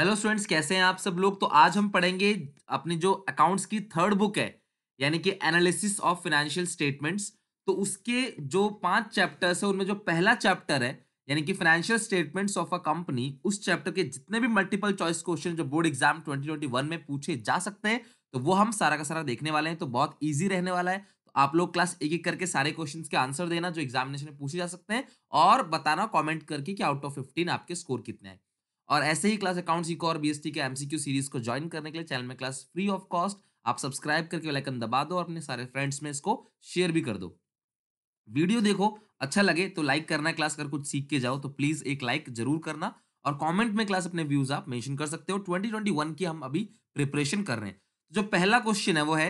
hello students कैसे हैं आप सब लोग तो आज हम पढ़ेंगे अपनी जो अकाउंट्स की थर्ड बुक है यानी कि एनालिसिस ऑफ फाइनेंशियल स्टेटमेंट्स तो उसके जो पांच चैप्टर्स हैं उनमें जो पहला चैप्टर है यानी कि financial statements of a company उस चैप्टर के जितने भी मल्टीपल चॉइस क्वेश्चन जो बोर्ड एग्जाम ट्वेंटी में पूछे जा सकते हैं तो वो हम सारा का सारा देखने वाले हैं तो बहुत ईजी रहने वाला है तो आप लोग क्लास एक एक करके सारे क्वेश्चन के आंसर देना जो एग्जामिनेशन में पूछे जा सकते हैं और बताना कॉमेंट करके कि आउट ऑफ फिफ्टीन आपके स्कोर कितने हैं और ऐसे ही क्लास अकाउंट सीखो और टी के एमसीक्यू सीरीज को ज्वाइन करने के लिए चैनल में क्लास फ्री ऑफ कॉस्ट आप सब्सक्राइब करके लाइकन दबा दो और अपने सारे फ्रेंड्स में इसको शेयर भी कर दो वीडियो देखो अच्छा लगे तो लाइक करना है क्लास अगर कुछ सीख के जाओ तो प्लीज एक लाइक जरूर करना और कमेंट में क्लास अपने व्यूज आप मेंशन कर सकते हो 2021 की हम अभी प्रिपरेशन कर रहे हैं तो जो पहला क्वेश्चन है वो है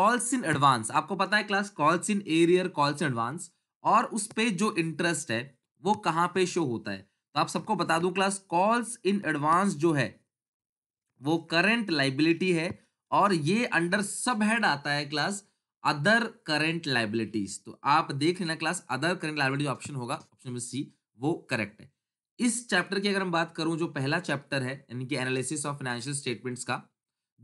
कॉल्स इन एडवांस आपको पता है class calls in arrear calls in advance और उस पे जो इंटरेस्ट है वो कहाँ पे शो होता है तो आप सबको बता दूं क्लास कॉल्स इन एडवांस जो है वो करंट लाइबिलिटी है और ये अंडर सब हेड आता है क्लास अदर करेंट लाइबिलिटीज तो आप देख लेना class other current liability option होगा ऑप्शन नंबर सी वो करेक्ट है इस चैप्टर की अगर हम बात करूं जो पहला चैप्टर है यानी कि एनालिसिस ऑफ फाइनेंशियल स्टेटमेंट्स का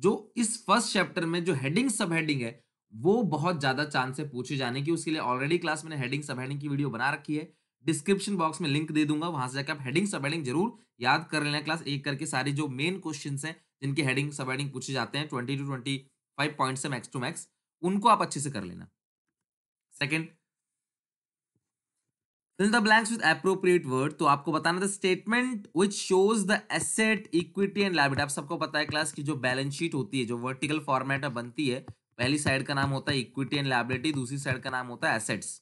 जो इस फर्स्ट चैप्टर में जो हेडिंग सब हेडिंग है वो बहुत ज्यादा चांस है पूछे जाने की उसके लिए ऑलरेडी क्लास मैंने हेडिंग सब हेडिंग की वीडियो बना रखी है डिस्क्रिप्शन बॉक्स में लिंक दे दूंगा वहां से जाकर आप हेडिंग सब हेडिंग जरूर याद कर लेना क्लास एक करके सारे जो मेन क्वेश्चन हैं जिनके हेडिंग सब हेडिंग पूछे जाते हैं twenty two twenty five point है मैक्स टू मैक्स उनको आप अच्छे से कर लेना second fill the blanks with appropriate word तो आपको बताना था statement which shows the asset equity and liability आप सबको पता है क्लास की जो बैलेंस शीट होती है जो वर्टिकल फॉर्मेट बनती है पहली साइड का नाम होता है इक्विटी एंड लाइब्रेटी दूसरी साइड का नाम होता है एसेट्स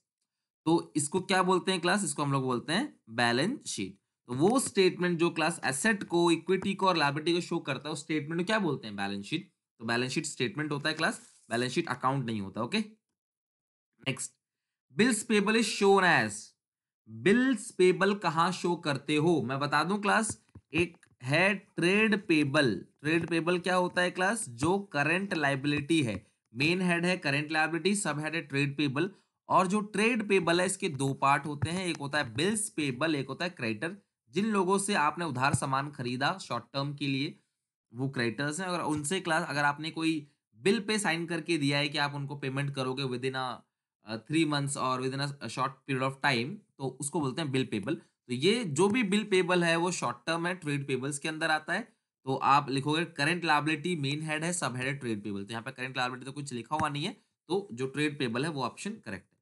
तो इसको क्या बोलते हैं क्लास इसको हम लोग बोलते हैं बैलेंस शीट तो वो स्टेटमेंट जो क्लास एसेट को इक्विटी को और लाइबिलिटी को शो करता है उस स्टेटमेंट को क्या बोलते हैं बैलेंस शीट तो बैलेंस शीट स्टेटमेंट होता है क्लास बैलेंस शीट अकाउंट नहीं होता okay next bills payable is shown as bills payable कहाँ शो करते हो मैं बता दूं क्लास एक है ट्रेड पेबल ट्रेड पेबल क्या होता है क्लास जो करेंट लाइबिलिटी है मेन हेड है करेंट लाइबिलिटी सब हेड है ट्रेड पेबल और जो ट्रेड पेबल है इसके दो पार्ट होते हैं एक होता है बिल्स पेबल एक होता है क्रेडिटर जिन लोगों से आपने उधार सामान खरीदा शॉर्ट टर्म के लिए वो क्रेडिटर्स हैं अगर उनसे क्लास अगर आपने कोई बिल पे साइन करके दिया है कि आप उनको पेमेंट करोगे within a three months और within a short period of time तो उसको बोलते हैं बिल पेबल तो ये जो भी बिल पेबल है वो शॉर्ट टर्म है ट्रेड पेबल्स के अंदर आता है तो आप लिखोगे करंट लाइबिलिटी मेन हेड है सब हेड है ट्रेड पेबल तो यहाँ पे करंट लाइबिलिटी तो कुछ लिखा हुआ नहीं है तो जो ट्रेड पेबल है वो ऑप्शन करेक्ट है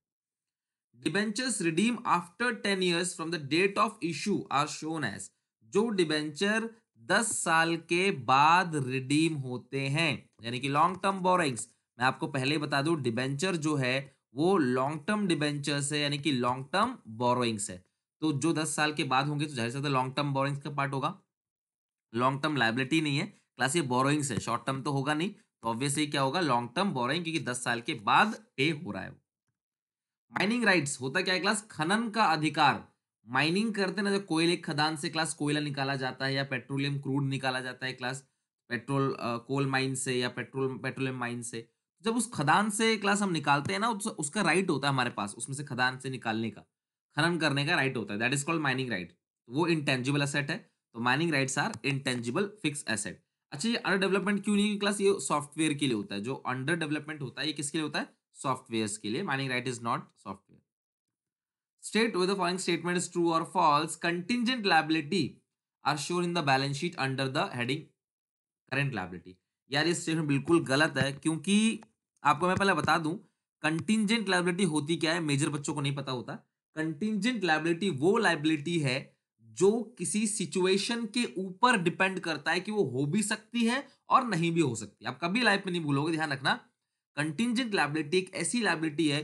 debentures redeem after ten years from the date of issue are shown as जो डिबेंचर दस साल के बाद रिडीम होते हैं यानी कि लॉन्ग टर्म बोरिंग्स मैं आपको पहले बता दूं डिबेंचर जो है वो लॉन्ग टर्म डिबेंचर्स है यानी कि लॉन्ग टर्म बोरोइंग्स है तो जो दस साल के बाद होंगे तो जाहिर सा लॉन्ग टर्म बोरोइंग्स का पार्ट होगा लॉन्ग टर्म लाइबिलिटी नहीं है क्लास ये बोरोइंग्स है शॉर्ट टर्म तो होगा नहीं तो ऑब्वियसली क्या होगा लॉन्ग टर्म बोरोइंग क्योंकि दस साल के बाद पे हो रहा है माइनिंग राइट्स होता क्या है क्लास खनन का अधिकार माइनिंग करते ना जो कोयले खदान से क्लास कोयला निकाला जाता है या पेट्रोलियम क्रूड निकाला जाता है क्लास पेट्रोल कोल माइन से या पेट्रोल पेट्रोलियम माइन से जब उस खदान से क्लास हम निकालते हैं ना उस, उसका राइट होता है हमारे पास उसमें से खदान से निकालने का खनन करने का राइट होता है that is called mining right वो इंटेंजिबल एसेट है तो mining rights are intangible fix asset अच्छा ये अंडर डेवलपमेंट क्यों नहीं क्लास ये सॉफ्टवेयर के लिए होता है जो अंडर डेवलपमेंट होता है ये किसके लिए होता है सॉफ्टवेयर के लिए mining right is not software state with following statement is true और false contingent liability are sure in the balance sheet under the heading current liability यार ये स्टेटमेंट बिल्कुल गलत है क्योंकि आपको मैं पहले बता दूं कंटिजेंट लाइबिलिटी होती क्या है मेजर बच्चों को नहीं पता होता कंटिजेंट लाइबिलिटी वो लाइबिलिटी है जो किसी सिचुएशन के ऊपर डिपेंड करता है कि वो हो भी सकती है और नहीं भी हो सकती आप कभी लाइफ में नहीं भूलोगे ध्यान रखना कंटिजेंट लाइबिलिटी एक ऐसी लाइबिलिटी है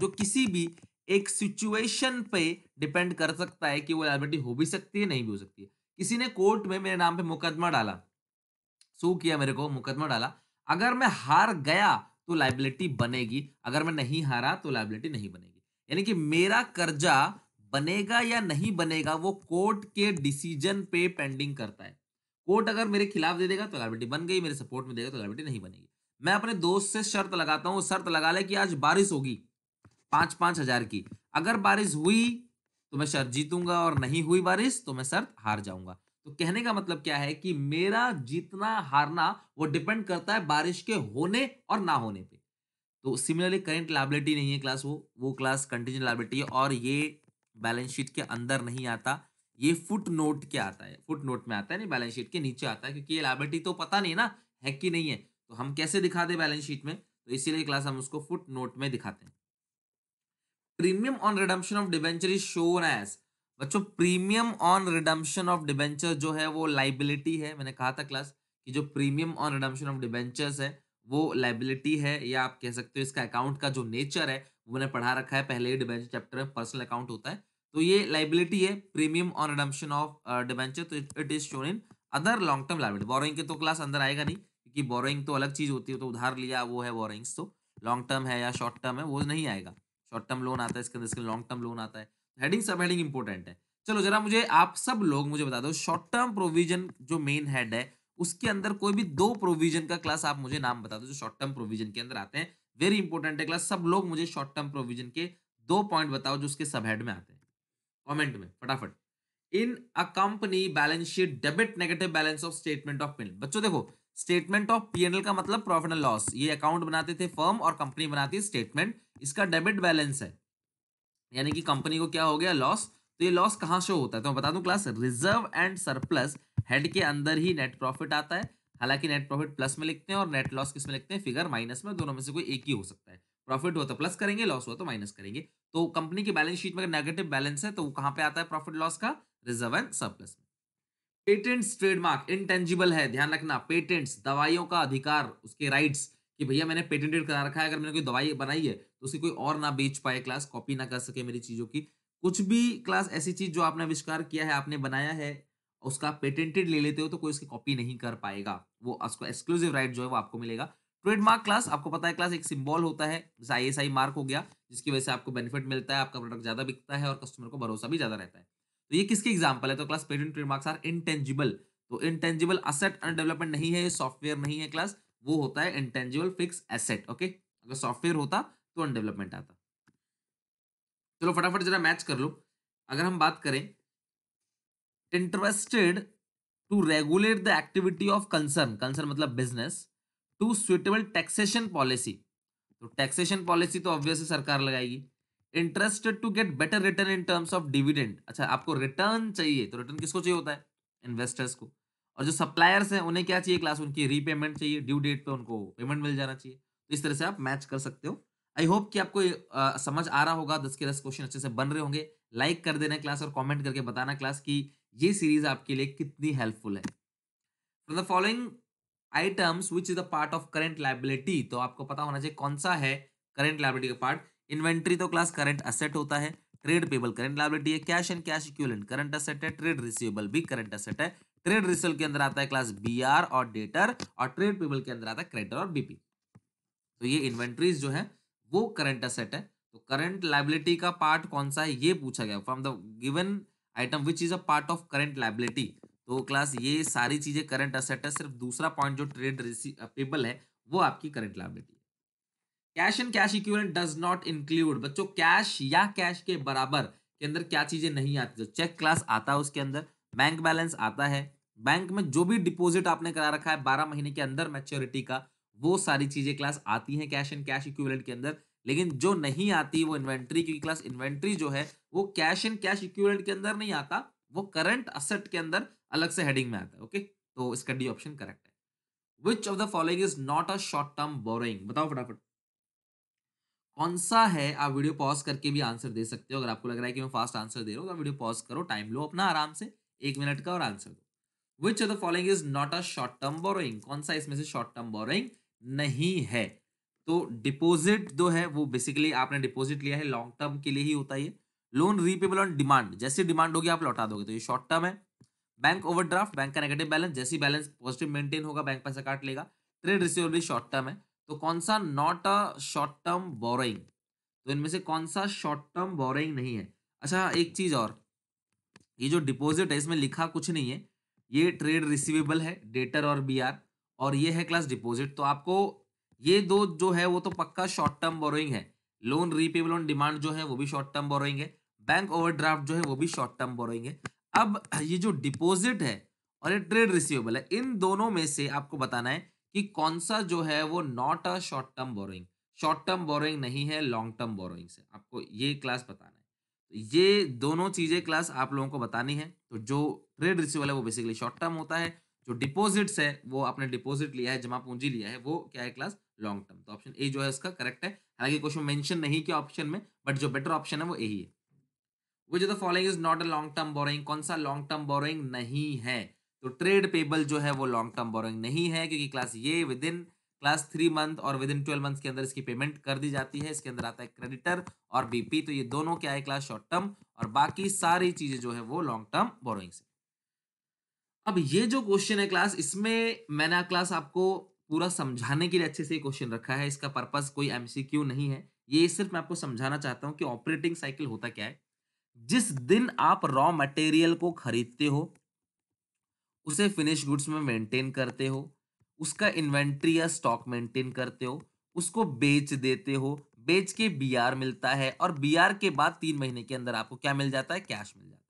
जो किसी भी एक सिचुएशन पे डिपेंड कर सकता है कि वो लाइबिलिटी हो भी सकती है नहीं भी हो सकती है किसी ने कोर्ट में मेरे नाम पे मुकदमा डाला सू किया मेरे को मुकदमा डाला अगर मैं हार गया तो लाइबिलिटी बनेगी अगर मैं नहीं हारा तो लाइबिलिटी नहीं बनेगी यानी कि मेरा कर्जा बनेगा या नहीं बनेगा वो कोर्ट के डिसीजन पे पेंडिंग करता है कोर्ट अगर मेरे खिलाफ दे देगा तो लाइबिलिटी बन गई मेरे सपोर्ट में देगा तो लाइबिलिटी नहीं बनेगी मैं अपने दोस्त से शर्त लगाता हूँ शर्त लगा ले कि आज बारिश होगी पांच पांच हजार की अगर बारिश हुई तो मैं शर्त जीतूंगा और नहीं हुई बारिश तो मैं शर्त हार जाऊंगा तो कहने का मतलब क्या है कि मेरा जीतना हारना वो डिपेंड करता है बारिश के होने और ना होने पे तो सिमिलरली करेंट लाइबिलिटी नहीं है क्लास वो वो क्लास कंटिन्यू लाइबिलिटी है और ये बैलेंस शीट के अंदर नहीं आता ये फुट नोट के आता है फुट नोट में आता है नहीं बैलेंस शीट के नीचे आता है क्योंकि ये लाइबिलिटी तो पता नहीं ना है कि नहीं है हम कैसे दिखा दे बैलेंस शीट में तो इसीलिए क्लास हम उसको फुट नोट में दिखाते हैं premium on redemption of debenture is shown as बच्चों premium on redemption of debenture जो है वो लाइबिलिटी है मैंने कहा था क्लास कि जो premium on redemption of debentures है वो लाइबिलिटी है या आप कह सकते हो इसका अकाउंट का जो नेचर है वो मैंने पढ़ा रखा है पहले ही डिवेंचर चैप्टर में पर्सनल अकाउंट होता है तो ये लाइबिलिटी है premium on redemption of debenture तो it is shown in other long term liability borrowing के तो क्लास अंदर आएगा नहीं क्योंकि बोरोइंग तो अलग चीज़ होती है तो उधार लिया वो है बोरोइंग्स तो लॉन्ग टर्म है या शॉर्ट टर्म है वो नहीं आएगा शॉर्ट टर्म लोन आता है इसके अंदर इसके लॉन्ग टर्म लोन आता है हेडिंग सब हेडिंग इंपॉर्टेंट है चलो जरा मुझे आप सब लोग मुझे बता दो शॉर्ट टर्म प्रोविजन जो मेन हेड है उसके अंदर कोई भी दो प्रोविजन का क्लास आप मुझे नाम बता दो जो शॉर्ट टर्म प्रोविजन के अंदर आते हैं वेरी इंपॉर्टेंट है क्लास सब लोग मुझे शॉर्ट टर्म प्रोविजन के दो पॉइंट बताओ जो उसके सब हेड में आते हैं कमेंट में फटाफट in a company balance sheet debit negative balance of statement of payment बच्चों देखो स्टेटमेंट ऑफ पीएनएल का मतलब प्रॉफिट एंड लॉस ये अकाउंट बनाते थे फर्म और कंपनी बनाती स्टेटमेंट इसका डेबिट बैलेंस है यानी कि कंपनी को क्या हो गया लॉस तो ये लॉस कहाँ शो होता है तो मैं बता दूं class reserve and surplus head के अंदर ही नेट प्रॉफिट आता है हालांकि नेट प्रॉफिट प्लस में लिखते हैं और नेट लॉस किस में लिखते हैं फिगर माइनस में दोनों में से कोई एक ही हो सकता है प्रॉफिट हो तो प्लस करेंगे लॉस हुआ तो माइनस तो करेंगे तो कंपनी की बैलेंस शीट में अगर नेगेटिव बैलेंस है तो वो कहाँ पे आता है प्रॉफिट लॉस का reserve and surplus patents trademark intangible है ध्यान रखना पेटेंट्स दवाइयों का अधिकार उसके राइट्स कि भैया मैंने पेटेंटेड करा रखा है अगर मैंने कोई दवाई बनाई है तो उसे कोई और ना बेच पाए क्लास कॉपी ना कर सके मेरी चीज़ों की कुछ भी क्लास ऐसी चीज़ जो आपने आविष्कार किया है आपने बनाया है उसका पेटेंटेड ले लेते हो तो कोई उसकी कॉपी नहीं कर पाएगा वो उसका एक्सक्लूसिव राइट जो है वो आपको मिलेगा ट्रेडमार्क क्लास आपको पता है क्लास एक सिंबल होता है जैसे आई मार्क हो गया जिसकी वजह से आपको बेनिफिट मिलता है आपका प्रोडक्ट ज़्यादा बिकता है और कस्टमर को भरोसा भी ज़्यादा रहता है तो ये किसकी एग्जाम्पल है तो class patent trademarks are intangible तो इंटेंजिबल असेट अंडर डेवलपमेंट नहीं है ये सॉफ्टवेयर नहीं है क्लास वो होता है इंटेंजिबल फिक्स एसेट ओके अगर सॉफ्टवेयर होता तो अंडर डेवलपमेंट आता चलो फटाफट जरा मैच कर लो अगर हम बात करें interested to regulate the activity of concern concern मतलब business to suitable taxation policy तो टैक्सेशन पॉलिसी तो ऑब्वियसली सरकार लगाएगी interested to get better return in terms of dividend अच्छा आपको रिटर्न चाहिए तो रिटर्न किसको चाहिए होता है इन्वेस्टर्स को और जो सप्लायर्स हैं उन्हें क्या चाहिए क्लास उनकी रीपेमेंट चाहिए ड्यू डेट पे उनको पेमेंट मिल जाना चाहिए तो इस तरह से आप मैच कर सकते हो आई होप कि आपको आ, समझ आ रहा होगा दस के दस क्वेश्चन अच्छे से बन रहे होंगे लाइक कर देना क्लास और कॉमेंट करके बताना क्लास की ये सीरीज आपके लिए कितनी हेल्पफुल है for the following items which is the part of current liability तो आपको पता होना चाहिए कौन सा है करेंट लाइबिलिटी का पार्ट इन्वेंट्री तो क्लास करंट असेट होता है ट्रेड पेबल करंट लाइबिलिटी है cash and cash equivalent current asset है ट्रेड रिसीवेबल भी करंट असेट है ट्रेड रिसीवेबल के अंदर आता है क्लास बी आर और डेटर और ट्रेड पेबल के अंदर आता है क्रेडिटर और बीपी तो ये इन्वेंट्रीज जो है वो करंट असेट है तो करंट लाइबिलिटी का पार्ट कौन सा है ये पूछा गया from the given item which is a part of current liability तो क्लास ये सारी चीजें करंट असेट है सिर्फ दूसरा पॉइंट जो ट्रेड रिसीवेबल है वो आपकी current liability cash and cash equivalent does not include बच्चों कैश या कैश के बराबर के अंदर क्या चीजें नहीं आती जो चेक क्लास आता है उसके अंदर बैंक बैलेंस आता है बैंक में जो भी डिपॉजिट आपने करा रखा है बारह महीने के अंदर मैच्योरिटी का वो सारी चीजें क्लास आती हैं कैश एंड कैश इक्विवेलेंट के अंदर लेकिन जो नहीं आती वो इन्वेंट्री क्योंकि क्लास इन्वेंट्री जो है वो कैश एंड कैश इक्विवेलेंट के अंदर नहीं आता वो करंट असेट के अंदर अलग से हेडिंग में आता है ओके तो इसका डी ऑप्शन करेक्ट है which of the following is not a short term borrowing बताओ फटाफट कौन सा है आप वीडियो पॉज करके भी आंसर दे सकते हो अगर आपको लग रहा है कि मैं फास्ट आंसर दे रहा हूँ तो वीडियो पॉज करो टाइम लो अपना आराम से एक मिनट का और आंसर दो which of the following is not a short term borrowing कौन सा इसमें से शॉर्ट टर्म बोरोइंग नहीं है तो डिपोजिट जो है वो बेसिकली आपने डिपोजिट लिया है लॉन्ग टर्म के लिए ही होता है लोन रीपेबल ऑन डिमांड जैसे डिमांड होगी आप लौटा दोगे तो ये शॉर्ट टर्म है बैंक ओवरड्राफ्ट बैंक का नेगेटिव बैलेंस जैसी बैलेंस पॉजिटिव मेंटेन होगा बैंक पैसा काट लेगा ट्रेड रिसीवेबल शॉर्ट टर्म है तो कौन सा not a short term borrowing तो इनमें से कौन सा शॉर्ट टर्म बोरइंग नहीं है अच्छा एक चीज़ और ये जो डिपॉजिट है इसमें लिखा कुछ नहीं है ये ट्रेड रिसीवेबल है डेटर और बी और ये है क्लास डिपॉजिट तो आपको ये दो जो है वो तो पक्का शॉर्ट टर्म बोरोइंग है लोन रीपेबल ऑन डिमांड जो है वो भी शॉर्ट टर्म बोरोइंग है बैंक ओवरड्राफ्ट जो है वो भी शॉर्ट टर्म बोरोइंग है अब ये जो डिपॉजिट है और ये ट्रेड रिसीवेबल है इन दोनों में से आपको बताना है कि कौन सा जो है वो not a short term borrowing short term borrowing नहीं है लॉन्ग टर्म बोरोइंग से आपको ये क्लास बताना है ये दोनों चीज़ें क्लास आप लोगों को बतानी है तो जो ट्रेड रिसीवल है वो बेसिकली शॉर्ट टर्म होता है जो डिपॉजिट्स है वो आपने डिपॉजिट लिया है जमा पूंजी लिया है वो क्या है क्लास लॉन्ग टर्म तो ऑप्शन ए जो है उसका करेक्ट है हालांकि क्वेश्चन मेंशन नहीं किया ऑप्शन में बट जो बेटर ऑप्शन है वो यही है which the following is not a long term borrowing कौन सा लॉन्ग टर्म बोरोइंग नहीं है तो ट्रेड पेबल जो है वो लॉन्ग टर्म बोरोइंग नहीं है क्योंकि क्लास ये within class three month और विद इन ट्वेल्व मंथ के अंदर इसकी पेमेंट कर दी जाती है इसके अंदर आता है क्रेडिटर और बीपी तो ये दोनों क्या है क्लास शॉर्ट टर्म और बाकी सारी चीजें जो है वो लॉन्ग टर्म बोरोइंग अब ये जो क्वेश्चन है क्लास इसमें मैंने क्लास आपको पूरा समझाने के लिए अच्छे से क्वेश्चन रखा है इसका पर्पज कोई एमसीक्यू नहीं है ये सिर्फ मैं आपको समझाना चाहता हूँ कि ऑपरेटिंग साइकिल होता क्या है जिस दिन आप रॉ मटेरियल को खरीदते हो उसे फिनिश गुड्स में मेंटेन करते हो उसका इन्वेंट्री या स्टॉक मेंटेन करते हो उसको बेच देते हो बेच के बीआर मिलता है और बीआर के बाद तीन महीने के अंदर आपको क्या मिल जाता है कैश मिल जाता है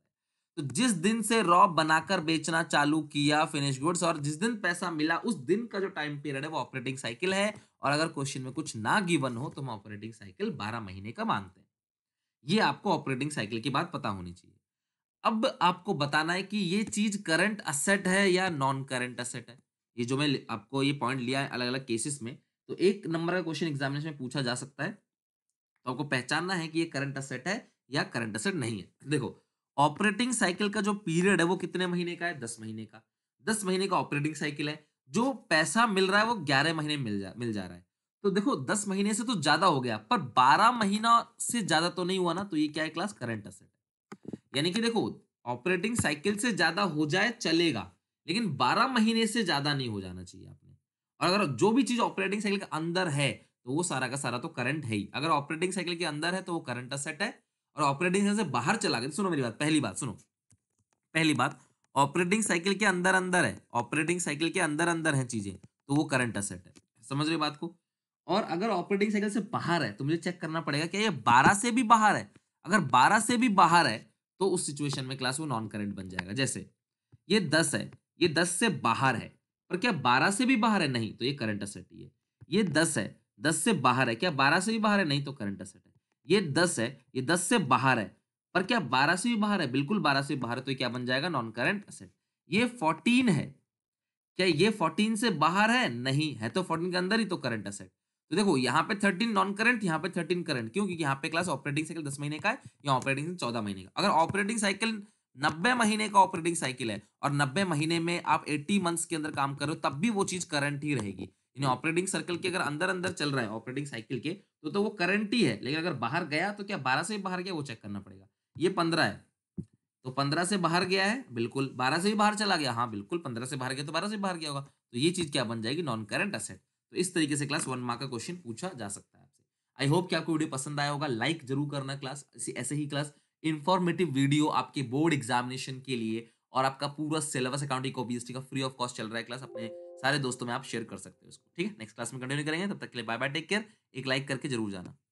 तो जिस दिन से रॉ बनाकर बेचना चालू किया फिनिश गुड्स और जिस दिन पैसा मिला उस दिन का जो टाइम पीरियड है वो ऑपरेटिंग साइकिल है और अगर क्वेश्चन में कुछ ना गिवन हो तो हम ऑपरेटिंग साइकिल बारह महीने का मानते हैं ये आपको ऑपरेटिंग साइकिल की बात पता होनी चाहिए अब आपको बताना है कि ये चीज करंट असेट है या नॉन करंट असेट है ये जो मैं आपको ये पॉइंट लिया है अलग अलग केसेस में तो एक नंबर का क्वेश्चन एग्जामिनेशन में पूछा जा सकता है तो आपको पहचानना है कि ये करंट असेट है या करंट असेट नहीं है देखो ऑपरेटिंग साइकिल का जो पीरियड है वो कितने महीने का है दस महीने का दस महीने का ऑपरेटिंग साइकिल है जो पैसा मिल रहा है वो ग्यारह महीने मिल जा मिल जा रहा है तो देखो दस महीने से तो ज्यादा हो गया पर बारह महीना से ज्यादा तो नहीं हुआ ना तो ये क्या है क्लास करंट असेट यानी कि देखो ऑपरेटिंग साइकिल से ज्यादा हो जाए चलेगा लेकिन 12 महीने से ज्यादा नहीं हो जाना चाहिए आपने और अगर जो भी चीज ऑपरेटिंग साइकिल के अंदर है तो वो सारा का सारा तो करंट है ही अगर ऑपरेटिंग साइकिल के अंदर है तो वो करंट असेट है और ऑपरेटिंग साइकिल से बाहर चला गया सुनो मेरी बात पहली बात सुनो पहली बात ऑपरेटिंग साइकिल के अंदर अंदर है ऑपरेटिंग साइकिल के अंदर अंदर है चीजें तो वो करंट असेट है समझ रहे बात को और अगर ऑपरेटिंग साइकिल से बाहर है तो मुझे चेक करना पड़ेगा क्या ये बारह से भी बाहर है अगर बारह से भी बाहर है तो उस सिचुएशन में क्लास वो नॉन करेंट बन जाएगा जैसे ये दस है ये दस से बाहर है पर क्या बारह से भी बाहर है नहीं तो ये करंट असेट ही है ये दस है दस से बाहर है क्या बारह से भी बाहर है नहीं तो करंट असेट है ये दस है ये दस से बाहर है पर क्या बारह से भी बाहर है बिल्कुल बारह से भी बाहर है तो क्या बन जाएगा नॉन करंट असेट ये फोर्टीन है क्या ये फोर्टीन से बाहर है नहीं है तो फोर्टीन के अंदर ही तो करंट असेट तो देखो यहाँ पे थर्टीन नॉन करंट यहाँ पे थर्टीन करंट क्यों क्योंकि यहाँ पे क्लास ऑपरेटिंग साइकिल दस महीने का है या ऑपरेटिंग चौदह महीने का अगर ऑपरेटिंग साइकिल नब्बे महीने का ऑपरेटिंग साइकिल है और नब्बे महीने में आप एट्टी मंथ्स के अंदर काम करो तब भी वो चीज करंट ही रहेगी यानी ऑपरेटिंग सर्कल के अगर अंदर अंदर चल रहा है ऑपरेटिंग साइकिल के तो तो वो करंट ही है लेकिन अगर बाहर गया तो क्या बारह से बाहर गया वो चेक करना पड़ेगा ये पंद्रह है तो पंद्रह से बाहर गया है बिल्कुल बारह से ही बाहर चला गया हाँ बिल्कुल पंद्रह से बाहर गया तो बारह से बाहर गया होगा तो ये चीज क्या बन जाएगी नॉन करंट असेट तो इस तरीके से क्लास वन मार्क का क्वेश्चन पूछा जा सकता है आपसे आई होप कि आपको वीडियो पसंद आया होगा लाइक जरूर करना क्लास ऐसे ही क्लास इन्फॉर्मेटिव वीडियो आपके बोर्ड एग्जामिनेशन के लिए और आपका पूरा सिलेबस अकाउंटिंग ओबीएसटी का फ्री ऑफ कॉस्ट चल रहा है क्लास अपने सारे दोस्तों में आप शेयर कर सकते हो उसको ठीक है नेक्स्ट क्लास में कंटिन्यू करेंगे तब तक के लिए बाय बाय टेक केयर एक लाइक करके जरूर जाना